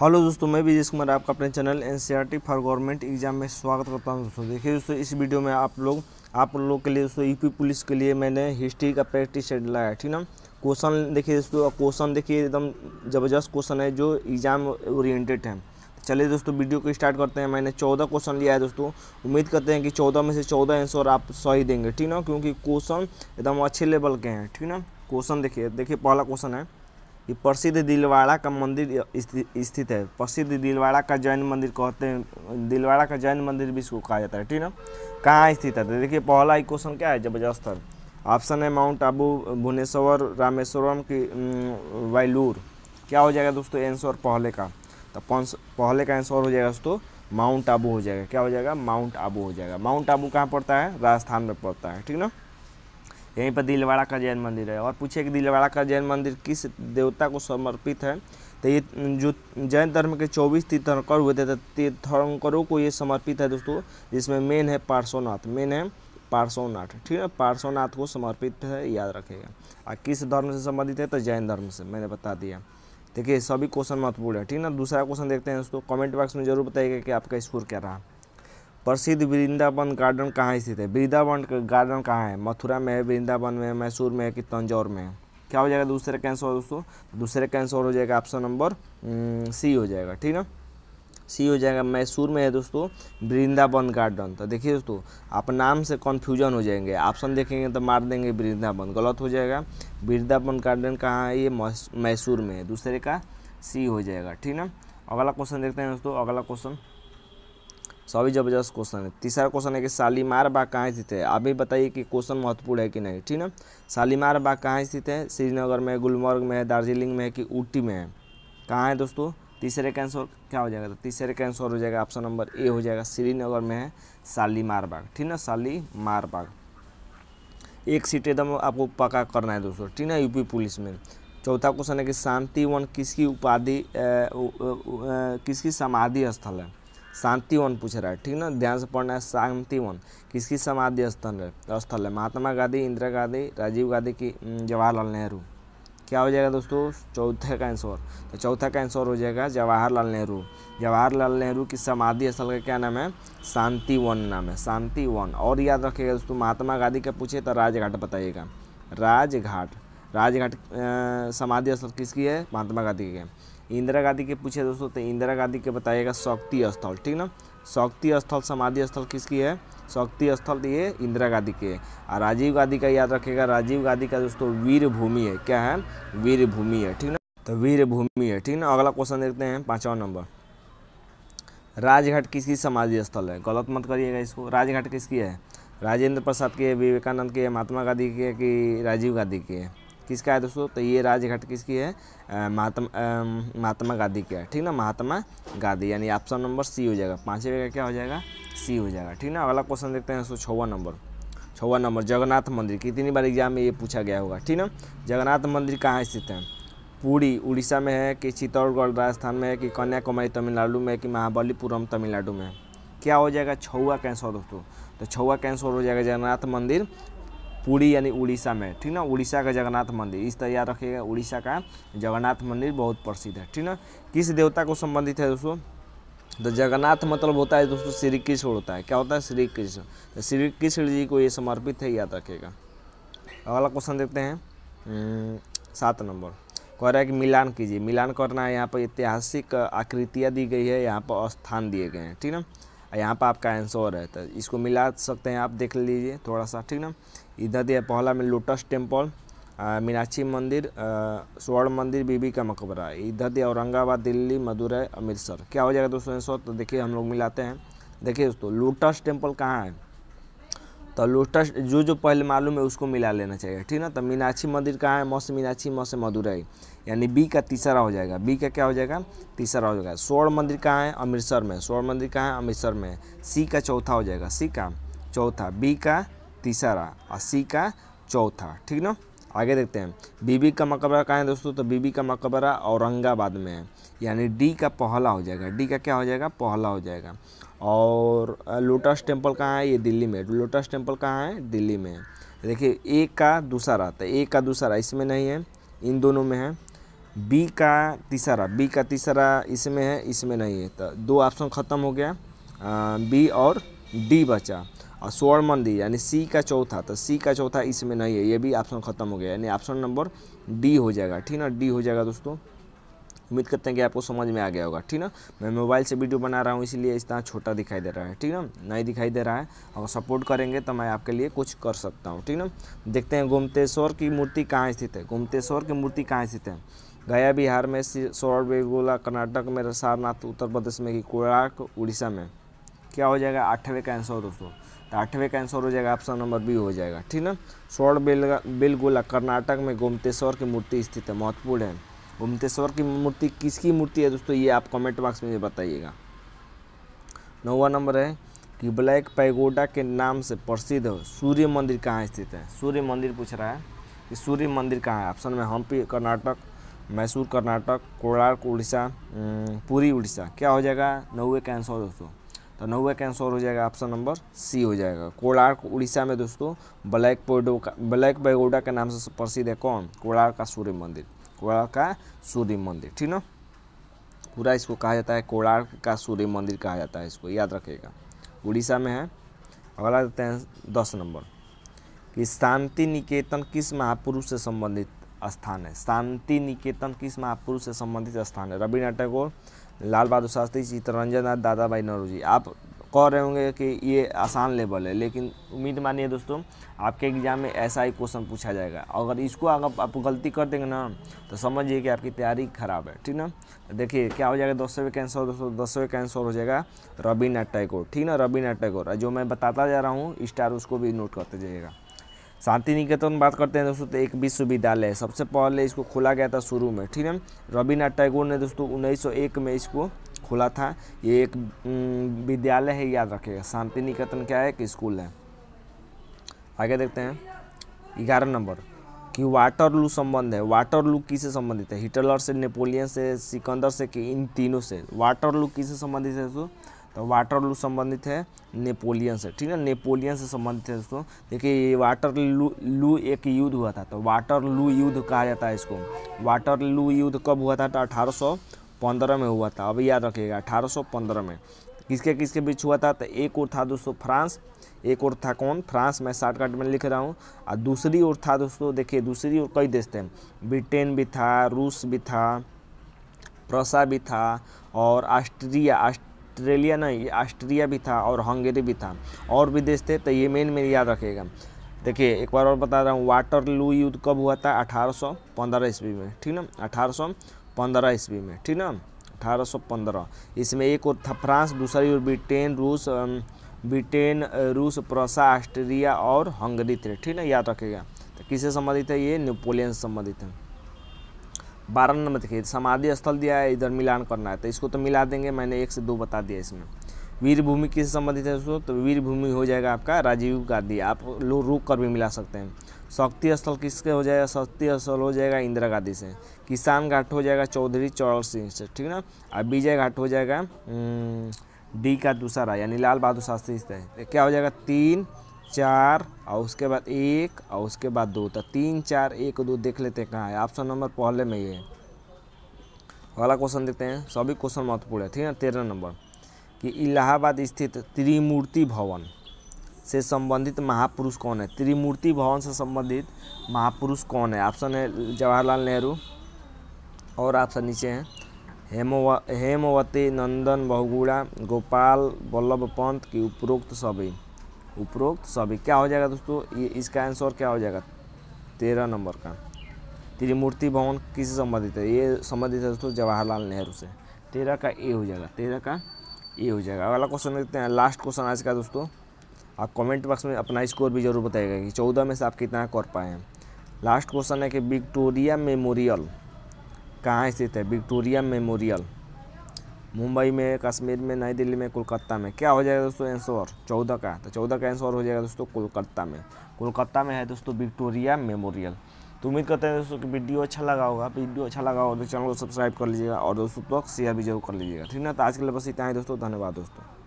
hello दोस्तों मैं विजय कुमार आपका अपने channel N C R T for government exam में स्वागत करता हूं दोस्तों देखिए दोस्तों इस वीडियो में आप लोग आप लोग के लिए दोस्तों यूपी पुलिस के लिए मैंने हिस्ट्री का प्रैक्टिस सेट लाया ठीक ना क्वेश्चन देखिए दोस्तों क्वेश्चन देखिए एकदम ज़बरदस्त क्वेश्चन है जो एग्ज़ाम ओरिएटेड है चलिए दोस्तों वीडियो को स्टार्ट करते हैं मैंने चौदह क्वेश्चन लिया है दोस्तों उम्मीद करते हैं कि चौदह में से चौदह आंसर आप सही देंगे ठीक ना क्योंकि क्वेश्चन एकदम अच्छे लेवल के हैं ठीक ना क्वेश्चन देखिए देखिए पहला क्वेश्चन है ये प्रसिद्ध दिलवाड़ा का मंदिर स्थित है प्रसिद्ध दिलवाड़ा का जैन मंदिर कहते हैं दिलवाड़ा का जैन मंदिर भी इसको कहा जाता है ठीक ना कहाँ स्थित है तो देखिए पहला ही क्वेश्चन क्या है जबरदस्त ऑप्शन है माउंट आबू भुवनेश्वर रामेश्वरम की वायलूर क्या हो जाएगा दोस्तों आंसर पहले का तो पहले का आंसर हो जाएगा दोस्तों माउंट आबू हो जाएगा क्या हो जाएगा माउंट आबू हो जाएगा माउंट आबू कहाँ पड़ता है राजस्थान में पड़ता है ठीक ना यहीं पर दिलवाड़ा का जैन मंदिर है और पूछे कि दिलवाड़ा का जैन मंदिर किस देवता को समर्पित है तो ये जो जैन धर्म के 24 तीर्थंकर हुए थे तो तीर्थंकरों को ये समर्पित है दोस्तों जिसमें मेन है पार्श्वनाथ मेन है पार्श्वनाथ ठीक है पार्श्वनाथ को समर्पित है याद रखेगा और किस धर्म से संबंधित है तो जैन धर्म से मैंने बता दिया देखिए सभी क्वेश्चन महत्वपूर्ण है ठीक है ना दूसरा क्वेश्चन देखते हैं दोस्तों कमेंट बॉक्स में जरूर बताइएगा कि आपका स्कोर क्या रहा प्रसिद्ध वृंदावन गार्डन कहाँ स्थित है वृंदावन गार्डन कहाँ है मथुरा में है वृंदावन में है मैसूर में है कि तंजौर में है क्या हो जाएगा दूसरे का आंसर दोस्तों तो दूसरे का आंसर हो जाएगा ऑप्शन नंबर सी हो जाएगा ठीक ना सी हो जाएगा मैसूर में है दोस्तों वृंदावन गार्डन तो देखिए दोस्तों आप नाम से कन्फ्यूजन हो जाएंगे ऑप्शन देखेंगे तो मार देंगे वृंदावन गलत हो जाएगा वृंदावन गार्डन कहाँ है ये मैसूर में है दूसरे का सी हो जाएगा ठीक ना अगला क्वेश्चन देखते हैं दोस्तों अगला क्वेश्चन सभी जबरदस्त क्वेश्चन है तीसरा क्वेश्चन है कि शालीमार बाग कहाँ स्थित है आप भी बताइए कि क्वेश्चन महत्वपूर्ण है कि नहीं ठीक ना शालीमार बाग कहाँ स्थित है श्रीनगर में गुलमर्ग में है दार्जिलिंग में है कि ऊटी में है कहाँ है दोस्तों तीसरे का आंसर क्या हो जाएगा तो तीसरे का आंसर हो जाएगा ऑप्शन नंबर ए हो जाएगा श्रीनगर में है शालीमार बाग ठीक ना शालीमार बाग एक सीट एकदम आपको पक्का करना है दोस्तों ठीक ना यूपी पुलिस में चौथा क्वेश्चन है कि शांति वन किसकी उपाधि किसकी समाधि स्थल है शांतिवन पूछ रहा है ठीक ना ध्यान से पढ़ना है शांतिवन किसकी समाधि स्थल है स्थल है महात्मा गांधी इंदिरा गांधी राजीव गांधी की जवाहरलाल नेहरू क्या हो जाएगा दोस्तों चौथे का आंसर तो चौथा का आंसर हो जाएगा जवाहरलाल नेहरू जवाहरलाल नेहरू की समाधि स्थल का क्या नाम है शांतिवन नाम है शांतिवन और याद रखिएगा दोस्तों महात्मा गांधी का पूछे तो राजघाट बताइएगा राजघाट राजघाट समाधि स्थल किसकी है महात्मा गांधी की है इंदिरा गांधी के पूछे दोस्तों तो इंदिरा गांधी के बताइएगा शक्ति स्थल ठीक ना शक्ति स्थल समाधि स्थल किसकी है शक्ति स्थल तो ये इंदिरा गांधी के और राजीव गांधी का याद रखेगा राजीव गांधी का दोस्तों वीर भूमि है क्या है वीर भूमि है ठीक ना तो वीर भूमि है ठीक ना अगला क्वेश्चन देखते हैं पाँचवा नंबर राजघाट किसकी समाधि स्थल है गलत मत करिएगा इसको राजघाट किसकी है राजेंद्र प्रसाद की है विवेकानंद की है महात्मा गांधी की है कि राजीव गांधी की है किसका है दोस्तों तो ये राजघाट किसकी है महात्मा महात्मा गांधी की है ठीक ना महात्मा गांधी यानी ऑप्शन नंबर सी हो जाएगा पाँचवें का क्या हो जाएगा सी हो जाएगा ठीक ना अगला क्वेश्चन देखते हैं दोस्तों छवा नंबर छवा नंबर जगन्नाथ मंदिर कितनी बार एग्जाम में ये पूछा गया होगा ठीक ना जगन्नाथ मंदिर कहाँ स्थित है पूरी उड़ीसा में है कि चित्तौड़गढ़ राजस्थान में है कि कन्याकुमारी तमिलनाडु में है कि महाबलीपुरम तमिलनाडु में क्या हो जाएगा छौआ कैंसर दोस्तों तो छौआ कैंसर हो जाएगा जगन्नाथ मंदिर पूरी यानी उड़ीसा में ठीक ना उड़ीसा का जगन्नाथ मंदिर इस तरह याद रखिएगा उड़ीसा का जगन्नाथ मंदिर बहुत प्रसिद्ध है ठीक ना किस देवता को संबंधित है दोस्तों तो जगन्नाथ मतलब होता है दोस्तों श्री कृष्ण होता है क्या होता है श्री कृष्ण तो श्री कृष्ण जी को ये समर्पित है याद रखेगा अगला क्वेश्चन देखते हैं हम्म, सात नंबर कह रहा है कि मिलान कीजिए मिलान करना है यहाँ पर ऐतिहासिक आकृतियाँ दी गई है यहाँ पर स्थान दिए गए हैं ठीक ना यहाँ पर आपका आंसर है तो इसको मिला सकते हैं आप देख लीजिए थोड़ा सा ठीक ना इधर दिया पहला में लोटस टेम्पल मीनाक्षी मंदिर स्वर्ण मंदिर बीबी का मकबरा इधर दिया औरंगाबाद दिल्ली मदुरई अमृतसर क्या हो जाएगा दोस्तों सौ तो देखिए हम लोग मिलाते हैं देखिए दोस्तों लोटस टेम्पल कहाँ है तो लोटस जो जो पहले मालूम है उसको मिला लेना चाहिए ठीक ना तो मीनाक्षी मंदिर कहाँ है मौसम मीनाक्षी मौसम मदुरई यानी बी का तीसरा हो जाएगा बी का क्या हो जाएगा तीसरा हो जाएगा स्वर्ण मंदिर कहाँ है अमृतसर में स्वर्ण मंदिर कहाँ है अमृतसर में सी का चौथा हो जाएगा सी का चौथा बी का तीसरा सी का चौथा ठीक ना आगे देखते हैं बीबी का मकबरा कहाँ है दोस्तों तो बीबी का मकबरा औरंगाबाद में है यानी डी का पहला हो जाएगा डी का क्या हो जाएगा पहला हो जाएगा और लोटस टेम्पल कहाँ है ये दिल्ली में तो लोटस टेम्पल कहाँ है दिल्ली में देखिए ए का दूसरा तो ए का दूसरा इसमें नहीं है इन दोनों में है बी का तीसरा बी का तीसरा इसमें है इसमें नहीं है तो दो ऑप्शन ख़त्म हो गया बी और डी बचा और स्वर्ण मंदिर यानी सी का चौथा तो सी का चौथा इसमें नहीं है ये भी ऑप्शन खत्म हो गया यानी ऑप्शन नंबर डी हो जाएगा ठीक ना डी हो जाएगा दोस्तों उम्मीद करते हैं कि आपको समझ में आ गया होगा ठीक ना मैं मोबाइल से वीडियो बना रहा हूँ इसलिए इस तरह छोटा दिखाई दे रहा है ठीक ना नहीं दिखाई दे रहा है अगर सपोर्ट करेंगे तो मैं आपके लिए कुछ कर सकता हूँ ठीक ना देखते हैं गोमतेश्वर की मूर्ति कहाँ स्थित है गोमतेश्वर की मूर्ति कहाँ स्थित है गया बिहार में सौर बेगोला कर्नाटक में सारनाथ उत्तर प्रदेश में कोड़ाक उड़ीसा में क्या हो जाएगा आठवें का आंसर दोस्तों तो आठवें का आंसर हो जाएगा ऑप्शन नंबर बी हो जाएगा ठीक ना स्वर्ण बेल बेलगोला कर्नाटक में गोमतेश्वर की मूर्ति स्थित है महत्वपूर्ण है गोमतेश्वर की मूर्ति किसकी मूर्ति है दोस्तों ये आप कमेंट बॉक्स में बताइएगा नौवा नंबर है कि ब्लैक पैगोडा के नाम से प्रसिद्ध सूर्य मंदिर कहाँ स्थित है सूर्य मंदिर पूछ रहा है कि सूर्य मंदिर कहाँ है ऑप्शन में हम्पी कर्नाटक मैसूर कर्नाटक कोलार उड़ीसा पूरी उड़ीसा क्या हो जाएगा नौवे का आंसर दोस्तों तो नौवे का आंसर हो जाएगा ऑप्शन नंबर सी हो जाएगा कोलार्क उड़ीसा में दोस्तों ब्लैक पोडो का ब्लैक बैगोडा के नाम से प्रसिद्ध है कौन कोलार का सूर्य मंदिर कोलार का सूर्य मंदिर ठीक ना पूरा इसको कहा जाता है कोलार का सूर्य मंदिर कहा जाता है इसको याद रखिएगा उड़ीसा में है अगला देते हैं दस नंबर कि शांति निकेतन किस महापुरुष से संबंधित स्थान है शांति निकेतन किस महापुरुष से संबंधित स्थान है रविनाथ टैगोर लाल बहादुर शास्त्री चित्तरंजन नाथ दादा भाई जी आप कह रहे होंगे कि ये आसान लेवल है लेकिन उम्मीद मानिए दोस्तों आपके एग्ज़ाम में ऐसा ही क्वेश्चन पूछा जाएगा अगर इसको अगर आप गलती कर देंगे ना तो समझिए कि आपकी तैयारी ख़राब है ठीक ना देखिए क्या हो जाएगा दसवें का कैंसर दोस्तों दसवें का कैंसर हो जाएगा रबीनाथ टैगोर ठीक ना रबीनाथ टैगोर जो मैं बताता जा रहा हूँ स्टार उसको भी नोट करते जाइएगा शांति निकेतन बात करते हैं दोस्तों तो एक विश्वविद्यालय सबसे पहले इसको खोला गया था शुरू में ठीक है रविनाथ टैगोर ने दोस्तों 1901 में इसको खोला था ये एक विद्यालय है याद रखेगा शांति निकेतन क्या है एक स्कूल है आगे देखते हैं ग्यारह नंबर कि वाटर लू संबंध है वाटर लू किससे संबंधित है हिटलर से नेपोलियन से सिकंदर से कि इन तीनों से वाटर लू किससे संबंधित है दोस्तों तो लू संबंधित है नेपोलियन से ठीक है नेपोलियन से संबंधित है दोस्तों देखिए वाटर लू लू एक युद्ध हुआ था तो वाटर लू युद्ध कहा जाता है इसको वाटर लू युद्ध कब हुआ था तो अठारह में हुआ था अब याद रखिएगा अठारह में किसके किसके बीच हुआ था तो एक और था दोस्तों फ्रांस एक और था कौन फ्रांस मैं शॉर्टकट में लिख रहा हूँ और दूसरी ओर था दोस्तों देखिए दूसरी ओर कई देश थे ब्रिटेन भी था रूस भी था प्रसा भी था और ऑस्ट्रिया ऑस्ट्रेलिया नहीं ऑस्ट्रिया भी था और हंगेरी भी था और भी देश थे तो ये मेन में याद रखेगा देखिए एक बार और बता रहा हूँ वाटर लू युद्ध कब हुआ था पंद्रह ईस्वी में ठीक ना पंद्रह ईस्वी में ठीक ना पंद्रह इसमें एक और था फ्रांस दूसरी ओर ब्रिटेन रूस ब्रिटेन रूस प्रोसा ऑस्ट्रिया और हंगरी थे ठीक ना याद रखेगा तो किससे संबंधित है ये नेपोलियन से संबंधित है बारह नंबर देखिए समाधि स्थल दिया है इधर मिलान करना है तो इसको तो मिला देंगे मैंने एक से दो बता दिया इसमें वीर भूमि किससे संबंधित है दोस्तों तो वीर भूमि हो जाएगा आपका राजीव गांधी आप लोग रुक कर भी मिला सकते हैं शक्ति स्थल किसके हो जाएगा शक्ति स्थल हो जाएगा इंदिरा गांधी से किसान घाट हो जाएगा चौधरी चौर सिंह से ठीक ना और विजय घाट हो जाएगा डी का दूसरा यानी लाल बहादुर शास्त्री से क्या हो जाएगा तीन चार और उसके बाद एक और उसके बाद दो तो तीन चार एक दो देख लेते हैं कहाँ है ऑप्शन नंबर पहले में ये अगला क्वेश्चन देखते हैं सभी क्वेश्चन महत्वपूर्ण है ठीक है तेरह नंबर कि इलाहाबाद स्थित त्रिमूर्ति भवन से संबंधित महापुरुष कौन है त्रिमूर्ति भवन से संबंधित महापुरुष कौन है ऑप्शन है जवाहरलाल नेहरू और ऑप्शन नीचे हैं हेमवती नंदन बहुगुड़ा गोपाल वल्लभ पंत की उपरोक्त सभी उपरोक्त सभी क्या हो जाएगा दोस्तों ये इसका आंसर क्या हो जाएगा तेरह नंबर का त्रिमूर्ति भवन किससे संबंधित है ये संबंधित है दोस्तों जवाहरलाल नेहरू से तेरह का ए हो जाएगा तेरह का ए हो जाएगा अगला क्वेश्चन देखते हैं लास्ट क्वेश्चन आज का दोस्तों आप कमेंट बॉक्स में अपना स्कोर भी जरूर बताइएगा कि चौदह में से आप कितना कर पाए हैं लास्ट क्वेश्चन है कि विक्टोरिया मेमोरियल कहाँ स्थित है विक्टोरिया मेमोरियल मुंबई में कश्मीर में नई दिल्ली में कोलकाता में क्या हो जाएगा दोस्तों आंसर चौदह का तो चौदह का आंसर हो जाएगा दोस्तों कोलकाता में कोलकाता में है दोस्तों विक्टोरिया मेमोरियल तो उम्मीद करते हैं दोस्तों कि वीडियो अच्छा लगा होगा वीडियो अच्छा लगा होगा तो चैनल को सब्सक्राइब कर लीजिएगा और दोस्तों तो शेयर भी जरूर कर लीजिएगा ठीक ना तो आज के लिए बस इतना ही दोस्तों धन्यवाद दोस्तों